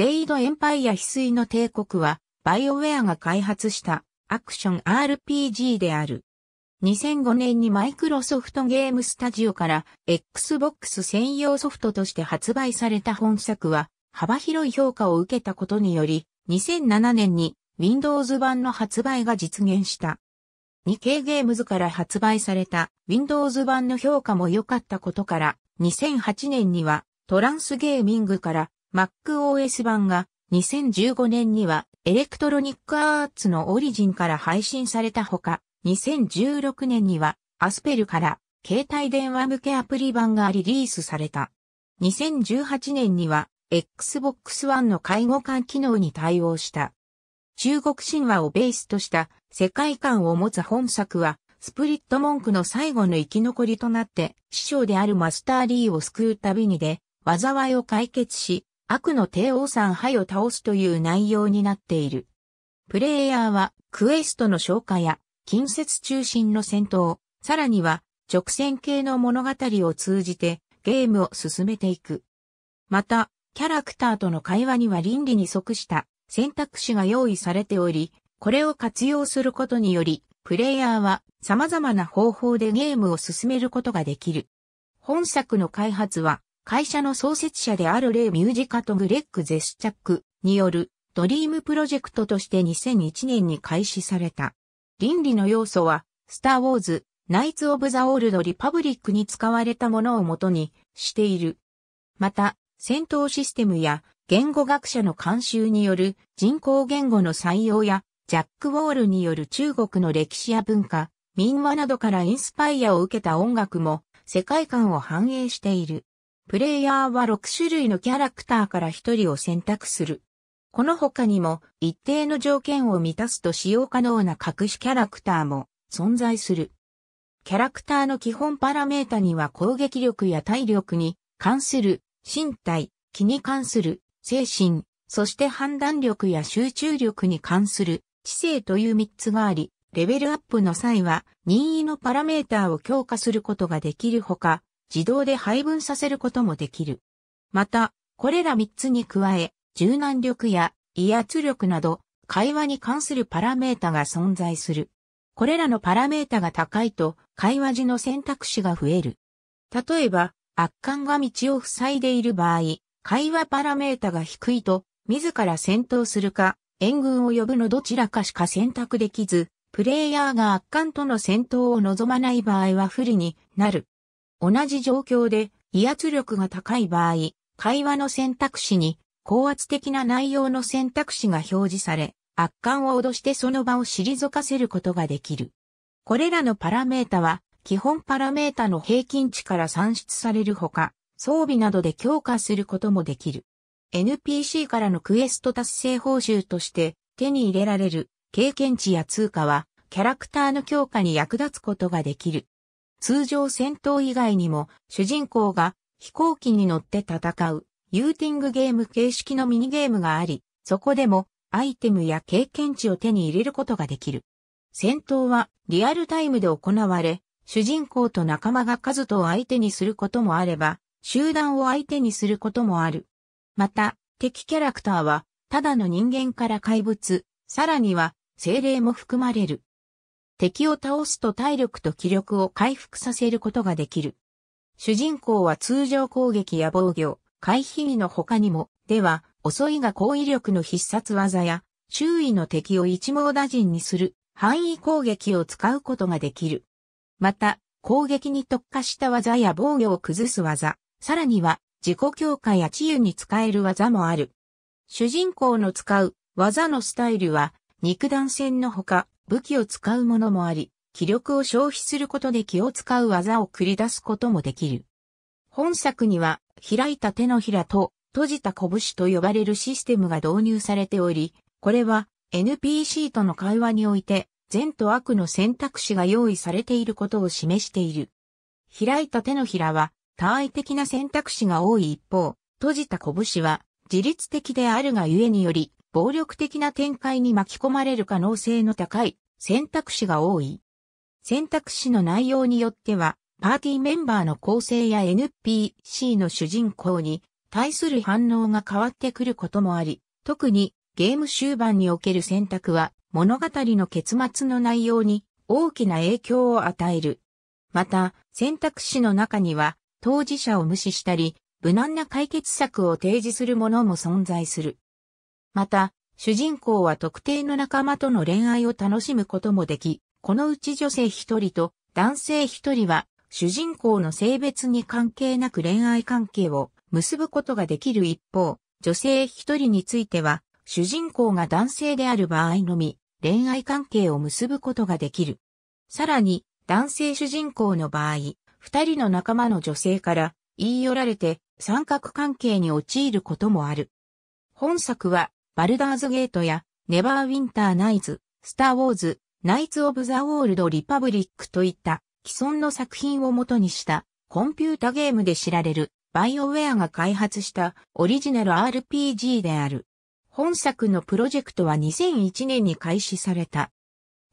ジェイド・エンパイア翡翠の帝国は、バイオウェアが開発したアクション RPG である。2005年にマイクロソフトゲームスタジオから Xbox 専用ソフトとして発売された本作は幅広い評価を受けたことにより2007年に Windows 版の発売が実現した。2K ゲームズから発売された Windows 版の評価も良かったことから2008年にはトランスゲーミングから MacOS 版が2015年にはエレクトロニックアーツのオリジンから配信されたほか、2016年にはアスペルから携帯電話向けアプリ版がリリースされた。2018年には Xbox One の介護官機能に対応した。中国神話をベースとした世界観を持つ本作は、スプリット文句の最後の生き残りとなって、師匠であるマスターリーを救う旅にで、災いを解決し、悪の帝王さん灰を倒すという内容になっている。プレイヤーはクエストの消化や近接中心の戦闘、さらには直線系の物語を通じてゲームを進めていく。また、キャラクターとの会話には倫理に即した選択肢が用意されており、これを活用することにより、プレイヤーは様々な方法でゲームを進めることができる。本作の開発は会社の創設者であるレイ・ミュージカとグレッグ・ゼスチャックによるドリームプロジェクトとして2001年に開始された。倫理の要素は、スター・ウォーズ、ナイツ・オブ・ザ・オールド・リパブリックに使われたものをもとにしている。また、戦闘システムや言語学者の監修による人工言語の採用や、ジャック・ウォールによる中国の歴史や文化、民話などからインスパイアを受けた音楽も世界観を反映している。プレイヤーは6種類のキャラクターから1人を選択する。この他にも一定の条件を満たすと使用可能な隠しキャラクターも存在する。キャラクターの基本パラメータには攻撃力や体力に関する身体、気に関する精神、そして判断力や集中力に関する知性という3つがあり、レベルアップの際は任意のパラメータを強化することができるほか、自動で配分させることもできる。また、これら3つに加え、柔軟力や威圧力など、会話に関するパラメータが存在する。これらのパラメータが高いと、会話時の選択肢が増える。例えば、悪感が道を塞いでいる場合、会話パラメータが低いと、自ら戦闘するか、援軍を呼ぶのどちらかしか選択できず、プレイヤーが悪感との戦闘を望まない場合は不利になる。同じ状況で威圧力が高い場合、会話の選択肢に高圧的な内容の選択肢が表示され、悪感を脅してその場を退かせることができる。これらのパラメータは、基本パラメータの平均値から算出されるほか、装備などで強化することもできる。NPC からのクエスト達成報酬として手に入れられる経験値や通貨はキャラクターの強化に役立つことができる。通常戦闘以外にも、主人公が飛行機に乗って戦う、ユーティングゲーム形式のミニゲームがあり、そこでも、アイテムや経験値を手に入れることができる。戦闘はリアルタイムで行われ、主人公と仲間が数と相手にすることもあれば、集団を相手にすることもある。また、敵キャラクターは、ただの人間から怪物、さらには、精霊も含まれる。敵を倒すと体力と気力を回復させることができる。主人公は通常攻撃や防御、回避技の他にも、では、襲いが高威力の必殺技や、周囲の敵を一網打尽にする範囲攻撃を使うことができる。また、攻撃に特化した技や防御を崩す技、さらには自己強化や治癒に使える技もある。主人公の使う技のスタイルは肉弾戦のほか武器を使うものもあり、気力を消費することで気を使う技を繰り出すこともできる。本作には、開いた手のひらと閉じた拳と呼ばれるシステムが導入されており、これは NPC との会話において、善と悪の選択肢が用意されていることを示している。開いた手のひらは、単位的な選択肢が多い一方、閉じた拳は、自律的であるがゆえにより、暴力的な展開に巻き込まれる可能性の高い選択肢が多い。選択肢の内容によっては、パーティーメンバーの構成や NPC の主人公に対する反応が変わってくることもあり、特にゲーム終盤における選択は物語の結末の内容に大きな影響を与える。また、選択肢の中には当事者を無視したり、無難な解決策を提示するものも存在する。また、主人公は特定の仲間との恋愛を楽しむこともでき、このうち女性一人と男性一人は主人公の性別に関係なく恋愛関係を結ぶことができる一方、女性一人については主人公が男性である場合のみ恋愛関係を結ぶことができる。さらに男性主人公の場合、二人の仲間の女性から言い寄られて三角関係に陥ることもある。本作はバルダーズゲートや、ネバーウィンターナイズ、スターウォーズ、ナイツ・オブ・ザ・オールド・リパブリックといった既存の作品を元にしたコンピュータゲームで知られるバイオウェアが開発したオリジナル RPG である。本作のプロジェクトは2001年に開始された。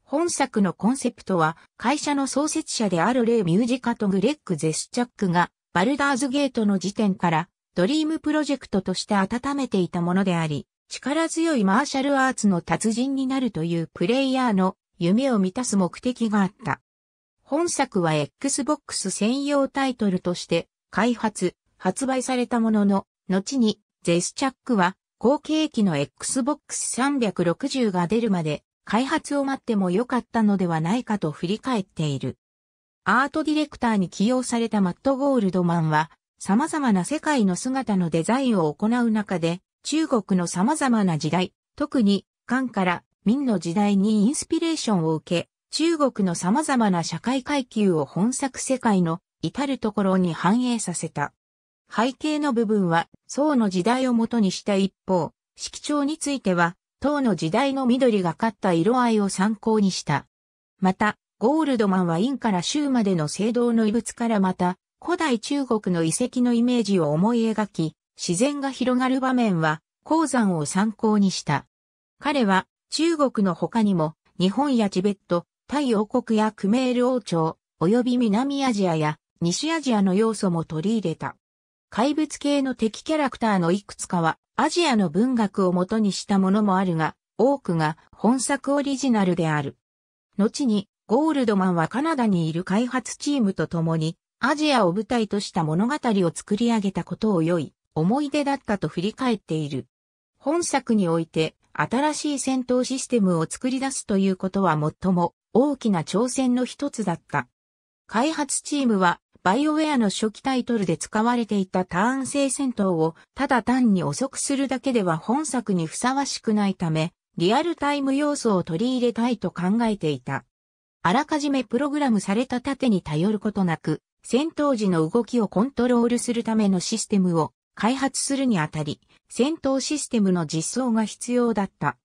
本作のコンセプトは会社の創設者であるレイ・ミュージカとグレッグ・ゼスチャックがバルダーズゲートの時点からドリームプロジェクトとして温めていたものであり、力強いマーシャルアーツの達人になるというプレイヤーの夢を満たす目的があった。本作は Xbox 専用タイトルとして開発、発売されたものの、後にゼスチャックは後継機の Xbox 360が出るまで開発を待っても良かったのではないかと振り返っている。アートディレクターに起用されたマット・ゴールドマンは様々な世界の姿のデザインを行う中で中国の様々な時代、特に漢から明の時代にインスピレーションを受け、中国の様々な社会階級を本作世界の至るところに反映させた。背景の部分は宋の時代をもとにした一方、色調については、唐の時代の緑がかった色合いを参考にした。また、ゴールドマンは陰から州までの聖堂の遺物からまた、古代中国の遺跡のイメージを思い描き、自然が広がる場面は、鉱山を参考にした。彼は、中国の他にも、日本やチベット、タイ王国やクメール王朝、及び南アジアや西アジアの要素も取り入れた。怪物系の敵キャラクターのいくつかは、アジアの文学を元にしたものもあるが、多くが本作オリジナルである。後に、ゴールドマンはカナダにいる開発チームと共に、アジアを舞台とした物語を作り上げたことを良い。思い出だったと振り返っている。本作において新しい戦闘システムを作り出すということは最も大きな挑戦の一つだった。開発チームはバイオウェアの初期タイトルで使われていたターン制戦闘をただ単に遅くするだけでは本作にふさわしくないため、リアルタイム要素を取り入れたいと考えていた。あらかじめプログラムされた盾に頼ることなく、戦闘時の動きをコントロールするためのシステムを開発するにあたり、戦闘システムの実装が必要だった。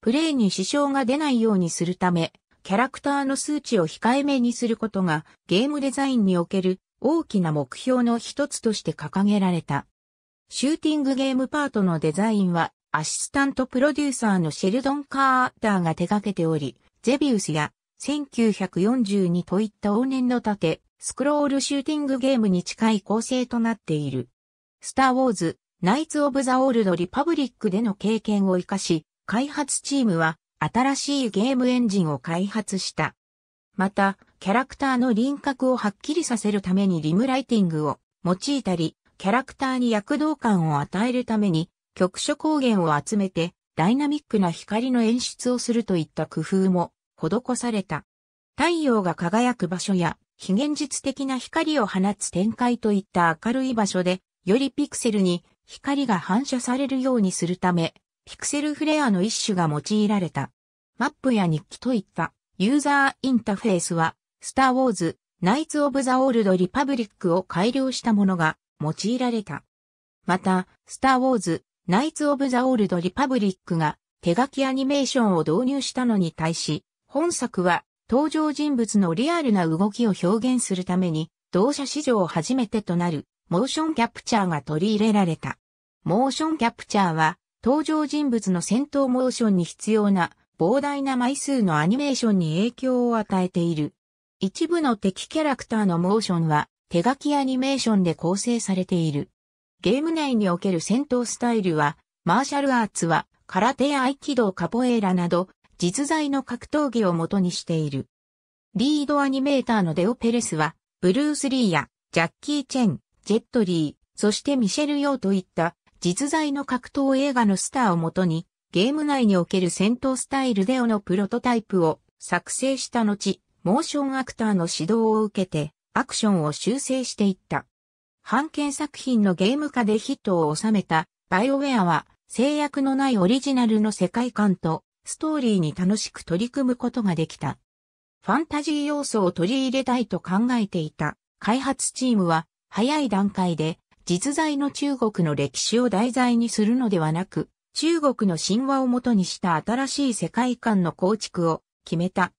プレイに支障が出ないようにするため、キャラクターの数値を控えめにすることがゲームデザインにおける大きな目標の一つとして掲げられた。シューティングゲームパートのデザインはアシスタントプロデューサーのシェルドン・カーターが手掛けており、ゼビウスや1942といった往年の盾、スクロールシューティングゲームに近い構成となっている。スター・ウォーズ、ナイツ・オブ・ザ・オールド・リパブリックでの経験を活かし、開発チームは新しいゲームエンジンを開発した。また、キャラクターの輪郭をはっきりさせるためにリムライティングを用いたり、キャラクターに躍動感を与えるために、局所光源を集めて、ダイナミックな光の演出をするといった工夫も施された。太陽が輝く場所や非現実的な光を放つ展開といった明るい場所でよりピクセルに光が反射されるようにするため、ピクセルフレアの一種が用いられた。マップや日記といったユーザーインターフェースは、スター・ウォーズ、ナイツ・オブ・ザ・オールド・リパブリックを改良したものが用いられた。また、スター・ウォーズ、ナイツ・オブ・ザ・オールド・リパブリックが手書きアニメーションを導入したのに対し、本作は登場人物のリアルな動きを表現するために、同社史上初めてとなるモーションキャプチャーが取り入れられた。モーションキャプチャーは、登場人物の戦闘モーションに必要な膨大な枚数のアニメーションに影響を与えている。一部の敵キャラクターのモーションは手書きアニメーションで構成されている。ゲーム内における戦闘スタイルは、マーシャルアーツは空手や合気道カポエーラなど実在の格闘技を元にしている。リードアニメーターのデオペレスは、ブルース・リーやジャッキー・チェン、ジェットリー、そしてミシェル・ヨーといった実在の格闘映画のスターをもとに、ゲーム内における戦闘スタイルデオのプロトタイプを作成した後、モーションアクターの指導を受けて、アクションを修正していった。版権作品のゲーム化でヒットを収めたバイオウェアは制約のないオリジナルの世界観とストーリーに楽しく取り組むことができた。ファンタジー要素を取り入れたいと考えていた開発チームは早い段階で実在の中国の歴史を題材にするのではなく、中国の神話をもとにした新しい世界観の構築を決めた。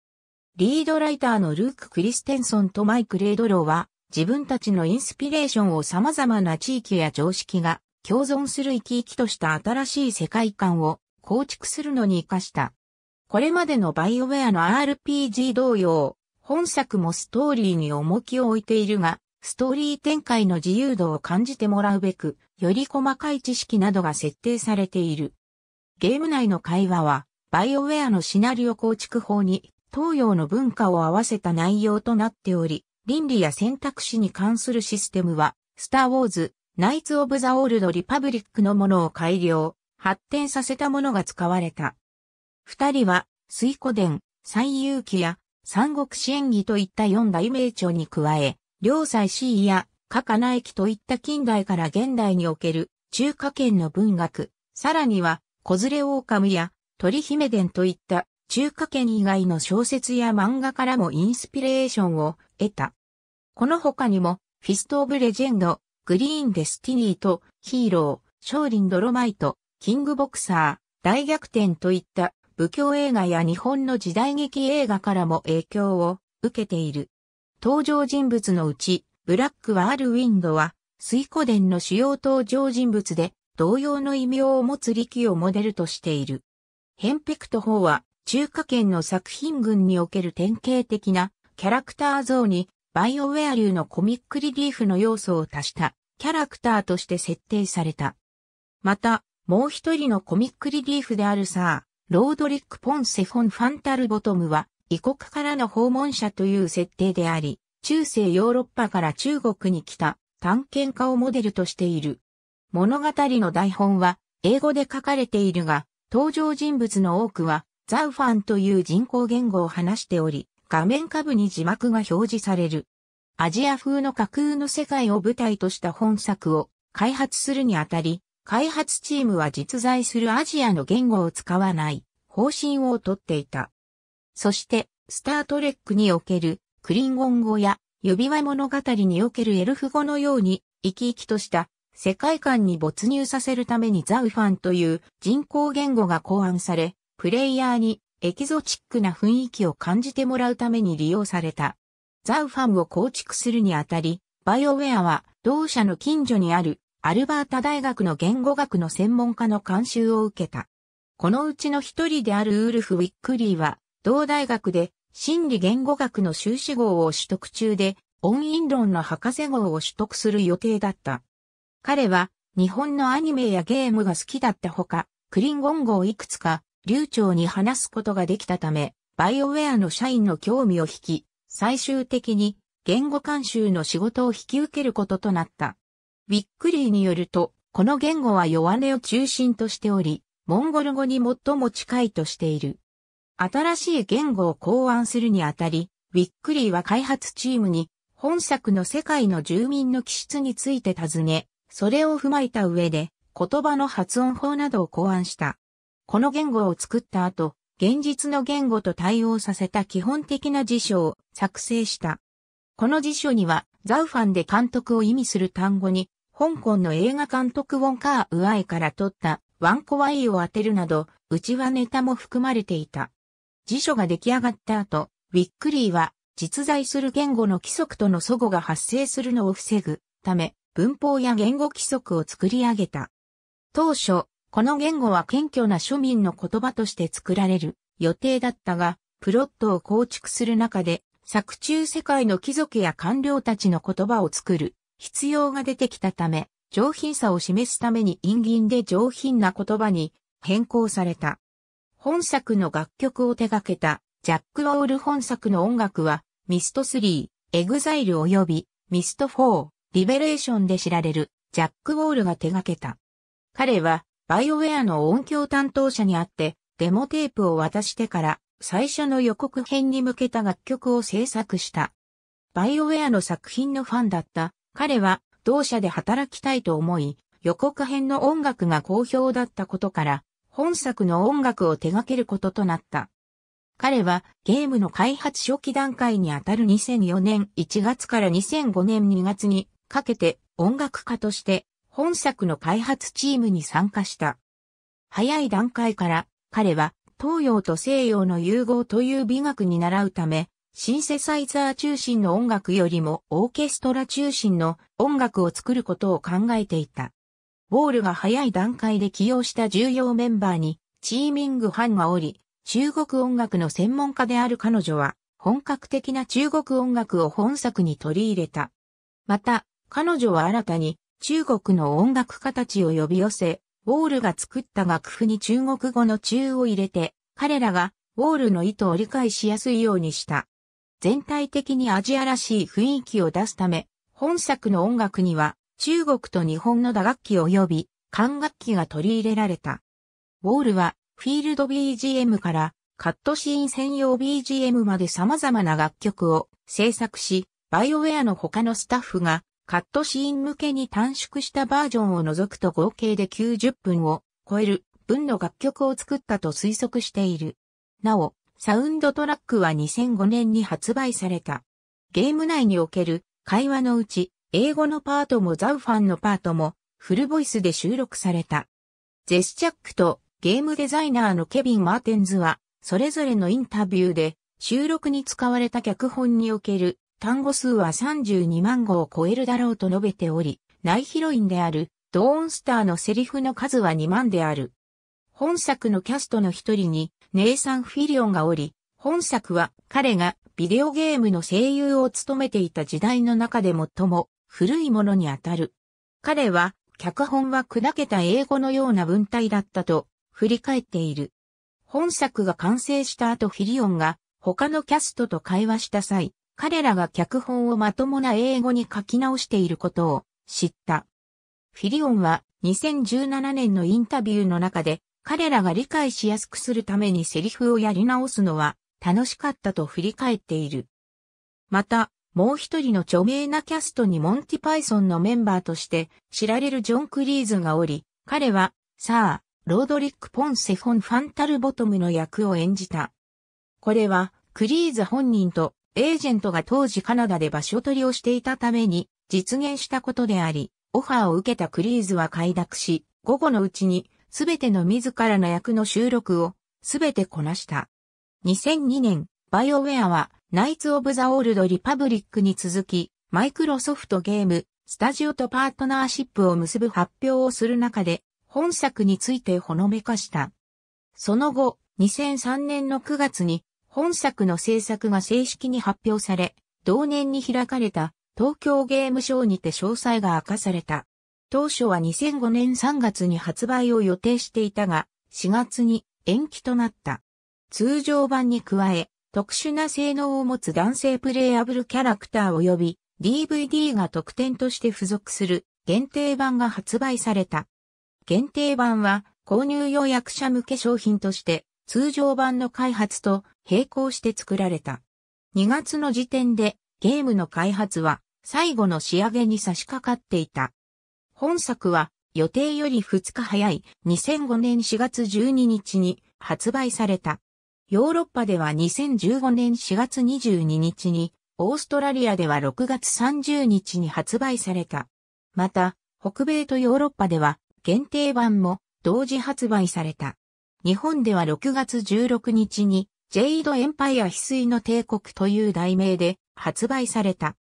リードライターのルーク・クリステンソンとマイク・レイドローは、自分たちのインスピレーションを様々な地域や常識が共存する生き生きとした新しい世界観を構築するのに活かした。これまでのバイオウェアの RPG 同様、本作もストーリーに重きを置いているが、ストーリー展開の自由度を感じてもらうべく、より細かい知識などが設定されている。ゲーム内の会話は、バイオウェアのシナリオ構築法に東洋の文化を合わせた内容となっており、倫理や選択肢に関するシステムは、スター・ウォーズ、ナイツ・オブ・ザ・オールド・リパブリックのものを改良、発展させたものが使われた。二人は、水湖伝、最遊記や、三国支援儀といった四大名著に加え、両西市や加賀な駅といった近代から現代における中華圏の文学、さらには、子連れ狼や鳥姫伝といった中華圏以外の小説や漫画からもインスピレーションを得た。この他にも、フィスト・オブ・レジェンド、グリーン・デスティニーと、ヒーロー、少林・ドロマイト、キング・ボクサー、大逆転といった、武教映画や日本の時代劇映画からも影響を受けている。登場人物のうち、ブラックはあるウィンドは、水湖伝の主要登場人物で、同様の異名を持つ力をモデルとしている。ヘンペクト法は、中華圏の作品群における典型的なキャラクター像に、バイオウェア流のコミックリリーフの要素を足したキャラクターとして設定された。また、もう一人のコミックリリーフであるサー、ロードリック・ポンセフォン・ファンタルボトムは、異国からの訪問者という設定であり、中世ヨーロッパから中国に来た探検家をモデルとしている。物語の台本は英語で書かれているが、登場人物の多くはザウファンという人工言語を話しており、画面下部に字幕が表示される。アジア風の架空の世界を舞台とした本作を開発するにあたり、開発チームは実在するアジアの言語を使わない方針をとっていた。そして、スタートレックにおけるクリンゴン語や指輪物語におけるエルフ語のように生き生きとした世界観に没入させるためにザウファンという人工言語が考案され、プレイヤーにエキゾチックな雰囲気を感じてもらうために利用された。ザウファンを構築するにあたり、バイオウェアは同社の近所にあるアルバータ大学の言語学の専門家の監修を受けた。このうちの一人であるウールフ・ウィックリーは同大学で心理言語学の修士号を取得中で、音韻論の博士号を取得する予定だった。彼は日本のアニメやゲームが好きだったほか、クリンゴン語をいくつか流暢に話すことができたため、バイオウェアの社員の興味を引き、最終的に言語監修の仕事を引き受けることとなった。ウィックリーによると、この言語は弱音を中心としており、モンゴル語に最も近いとしている。新しい言語を考案するにあたり、ウィックリーは開発チームに本作の世界の住民の気質について尋ね、それを踏まえた上で言葉の発音法などを考案した。この言語を作った後、現実の言語と対応させた基本的な辞書を作成した。この辞書には、ザウファンで監督を意味する単語に、香港の映画監督ウォンカー・ウアイから取ったワンコワイを当てるなど、内輪ネタも含まれていた。辞書が出来上がった後、ウィックリーは実在する言語の規則との齟齬が発生するのを防ぐため、文法や言語規則を作り上げた。当初、この言語は謙虚な庶民の言葉として作られる予定だったが、プロットを構築する中で、作中世界の貴族や官僚たちの言葉を作る必要が出てきたため、上品さを示すために陰銀で上品な言葉に変更された。本作の楽曲を手掛けた、ジャック・ウォール本作の音楽は、ミスト3、エグザイル及び、ミスト4、リベレーションで知られる、ジャック・ウォールが手掛けた。彼は、バイオウェアの音響担当者にあって、デモテープを渡してから、最初の予告編に向けた楽曲を制作した。バイオウェアの作品のファンだった彼は同社で働きたいと思い、予告編の音楽が好評だったことから本作の音楽を手掛けることとなった。彼はゲームの開発初期段階にあたる2004年1月から2005年2月にかけて音楽家として本作の開発チームに参加した。早い段階から彼は東洋と西洋の融合という美学に習うため、シンセサイザー中心の音楽よりもオーケストラ中心の音楽を作ることを考えていた。ウォールが早い段階で起用した重要メンバーに、チーミングハンがおり、中国音楽の専門家である彼女は、本格的な中国音楽を本作に取り入れた。また、彼女は新たに中国の音楽家たちを呼び寄せ、ウォールが作った楽譜に中国語の中を入れて、彼らがウォールの意図を理解しやすいようにした。全体的にアジアらしい雰囲気を出すため、本作の音楽には中国と日本の打楽器及び管楽器が取り入れられた。ウォールはフィールド BGM からカットシーン専用 BGM まで様々な楽曲を制作し、バイオウェアの他のスタッフがカットシーン向けに短縮したバージョンを除くと合計で90分を超える分の楽曲を作ったと推測している。なお、サウンドトラックは2005年に発売された。ゲーム内における会話のうち英語のパートもザウファンのパートもフルボイスで収録された。ゼスチャックとゲームデザイナーのケビン・マーテンズは、それぞれのインタビューで収録に使われた脚本における単語数は32万語を超えるだろうと述べており、内ヒロインであるドーンスターのセリフの数は2万である。本作のキャストの一人にネイサン・フィリオンがおり、本作は彼がビデオゲームの声優を務めていた時代の中で最も古いものにあたる。彼は、脚本は砕けた英語のような文体だったと、振り返っている。本作が完成した後フィリオンが、他のキャストと会話した際、彼らが脚本をまともな英語に書き直していることを知った。フィリオンは2017年のインタビューの中で彼らが理解しやすくするためにセリフをやり直すのは楽しかったと振り返っている。また、もう一人の著名なキャストにモンティパイソンのメンバーとして知られるジョン・クリーズがおり、彼は、サー、ロードリック・ポン・セフォン・ファンタル・ボトムの役を演じた。これは、クリーズ本人とエージェントが当時カナダで場所取りをしていたために実現したことであり、オファーを受けたクリーズは快諾し、午後のうちにすべての自らの役の収録をすべてこなした。2002年、バイオウェアはナイツ・オブ・ザ・オールド・リパブリックに続き、マイクロソフトゲーム、スタジオとパートナーシップを結ぶ発表をする中で、本作についてほのめかした。その後、2003年の9月に、本作の制作が正式に発表され、同年に開かれた東京ゲームショーにて詳細が明かされた。当初は2005年3月に発売を予定していたが、4月に延期となった。通常版に加え、特殊な性能を持つ男性プレイアブルキャラクター及び DVD が特典として付属する限定版が発売された。限定版は購入予約者向け商品として通常版の開発と並行して作られた。2月の時点でゲームの開発は最後の仕上げに差し掛かっていた。本作は予定より2日早い2005年4月12日に発売された。ヨーロッパでは2015年4月22日に、オーストラリアでは6月30日に発売された。また、北米とヨーロッパでは限定版も同時発売された。日本では6月16日に、ジェイド・エンパイア翡翠の帝国という題名で発売された。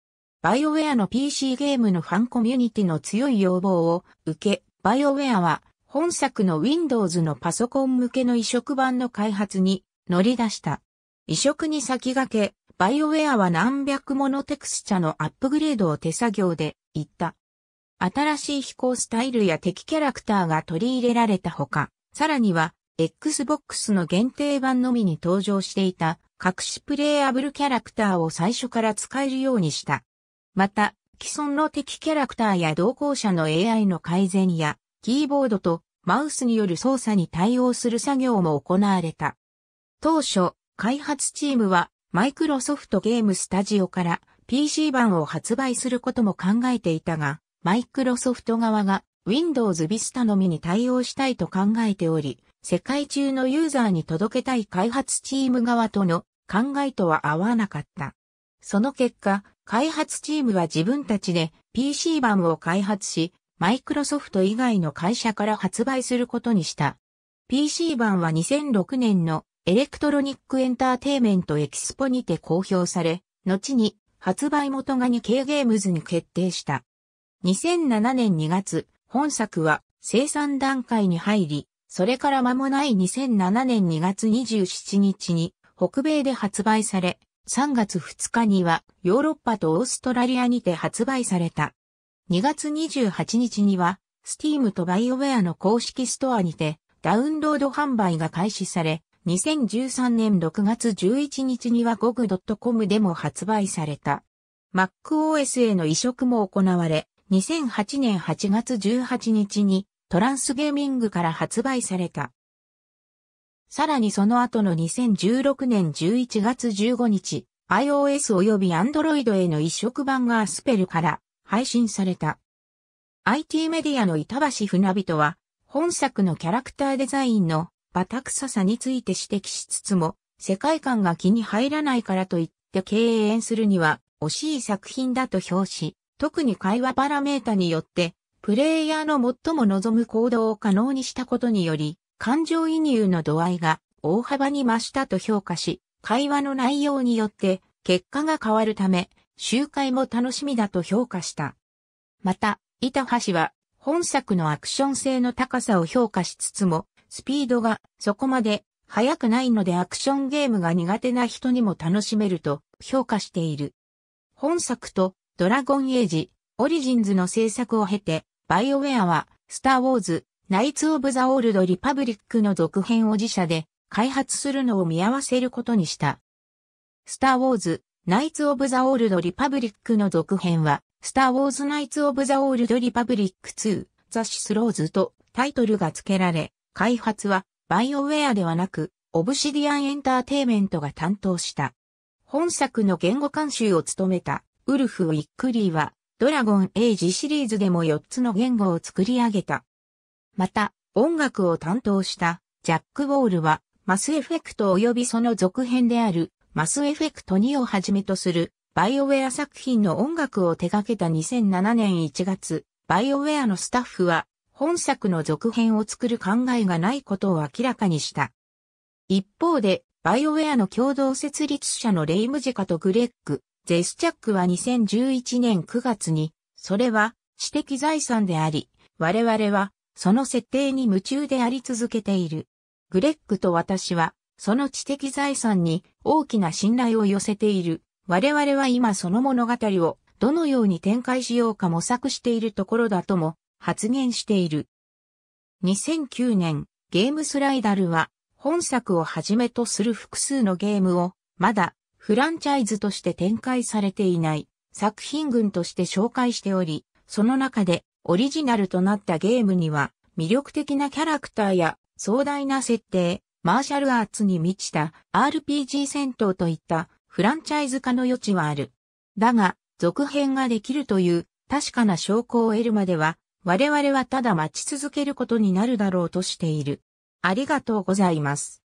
バイオウェアの PC ゲームのファンコミュニティの強い要望を受け、バイオウェアは本作の Windows のパソコン向けの移植版の開発に乗り出した。移植に先駆け、バイオウェアは何百ものテクスチャのアップグレードを手作業で言った。新しい飛行スタイルや敵キャラクターが取り入れられたほか、さらには、Xbox の限定版のみに登場していた隠しプレイアブルキャラクターを最初から使えるようにした。また、既存の敵キャラクターや同行者の AI の改善や、キーボードとマウスによる操作に対応する作業も行われた。当初、開発チームはマイクロソフトゲームスタジオから PC 版を発売することも考えていたが、マイクロソフト側が Windows Vista のみに対応したいと考えており、世界中のユーザーに届けたい開発チーム側との考えとは合わなかった。その結果、開発チームは自分たちで PC 版を開発し、マイクロソフト以外の会社から発売することにした。PC 版は2006年のエレクトロニックエンターテイメントエキスポにて公表され、後に発売元が 2K ゲームズに決定した。2007年2月、本作は生産段階に入り、それから間もない2007年2月27日に北米で発売され、3月2日にはヨーロッパとオーストラリアにて発売された。2月28日には、Steam とバイオウェアの公式ストアにてダウンロード販売が開始され、2013年6月11日には GOG.com でも発売された。MacOS への移植も行われ、2008年8月18日にトランスゲーミングから発売された。さらにその後の2016年11月15日、iOS 及び Android への移植版がアスペルから配信された。IT メディアの板橋船人は、本作のキャラクターデザインのバタクサさについて指摘しつつも、世界観が気に入らないからといって敬遠するには惜しい作品だと評し、特に会話パラメータによって、プレイヤーの最も望む行動を可能にしたことにより、感情移入の度合いが大幅に増したと評価し、会話の内容によって結果が変わるため、集会も楽しみだと評価した。また、板橋は本作のアクション性の高さを評価しつつも、スピードがそこまで速くないのでアクションゲームが苦手な人にも楽しめると評価している。本作とドラゴンエイジ、オリジンズの制作を経て、バイオウェアは、スター・ウォーズ、ナイツ・オブ・ザ・オールド・リパブリックの続編を自社で開発するのを見合わせることにした。スター・ウォーズ、ナイツ・オブ・ザ・オールド・リパブリックの続編は、スター・ウォーズ・ナイツ・オブ・ザ・オールド・リパブリック2、ザ・シス・ローズとタイトルが付けられ、開発はバイオウェアではなく、オブシディアンエンターテイメントが担当した。本作の言語監修を務めたウルフ・ウィックリーは、ドラゴン・エイジシリーズでも4つの言語を作り上げた。また、音楽を担当したジャック・ウォールは、マスエフェクト及びその続編である、マスエフェクト2をはじめとする、バイオウェア作品の音楽を手掛けた2007年1月、バイオウェアのスタッフは、本作の続編を作る考えがないことを明らかにした。一方で、バイオウェアの共同設立者のレイムジカとグレッグ、ゼスチャックは2011年9月に、それは知的財産であり、我々はその設定に夢中であり続けている。グレッグと私は、その知的財産に大きな信頼を寄せている。我々は今その物語をどのように展開しようか模索しているところだとも発言している。2009年、ゲームスライダルは、本作をはじめとする複数のゲームを、まだ、フランチャイズとして展開されていない作品群として紹介しており、その中でオリジナルとなったゲームには魅力的なキャラクターや壮大な設定、マーシャルアーツに満ちた RPG 戦闘といったフランチャイズ化の余地はある。だが、続編ができるという確かな証拠を得るまでは我々はただ待ち続けることになるだろうとしている。ありがとうございます。